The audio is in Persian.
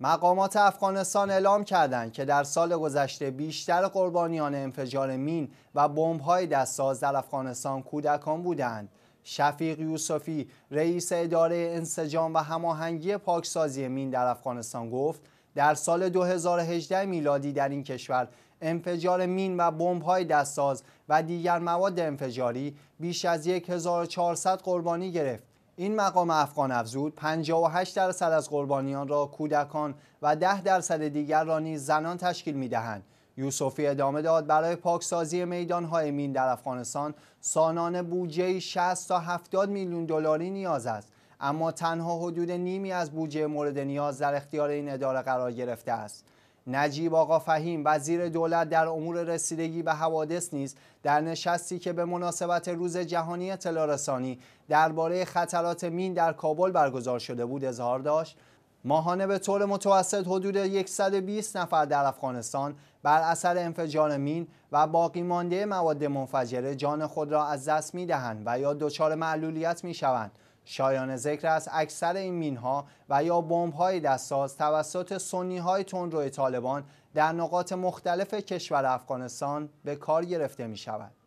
مقامات افغانستان اعلام کردند که در سال گذشته بیشتر قربانیان انفجار مین و بمب‌های دستساز در افغانستان کودکان بودند. شفیق یوسفی رئیس اداره انسجام و هماهنگی پاکسازی مین در افغانستان گفت در سال 2018 میلادی در این کشور انفجار مین و بمب‌های دستساز و دیگر مواد انفجاری بیش از 1400 قربانی گرفت. این مقام افغان افزود 58 درصد از قربانیان را کودکان و 10 درصد دیگر را نیز زنان تشکیل می دهند. یوسفی ادامه داد برای پاکسازی های مین در افغانستان سانانه بودجه 60 تا 70 میلیون دلاری نیاز است اما تنها حدود نیمی از بودجه مورد نیاز در اختیار این اداره قرار گرفته است نجیب آقا فهیم وزیر دولت در امور رسیدگی به حوادث نیز در نشستی که به مناسبت روز جهانی اطلاع رسانی درباره خطرات مین در کابل برگزار شده بود اظهار داشت ماهانه به طور متوسط حدود 120 نفر در افغانستان بر اثر انفجار مین و باقی مانده مواد منفجره جان خود را از دست می دهند و یا دچار معلولیت می شوند شایان ذکر است اکثر این مینها و یا بمب‌های دستساز توسط سنی‌های تندرو طالبان در نقاط مختلف کشور افغانستان به کار گرفته می‌شود.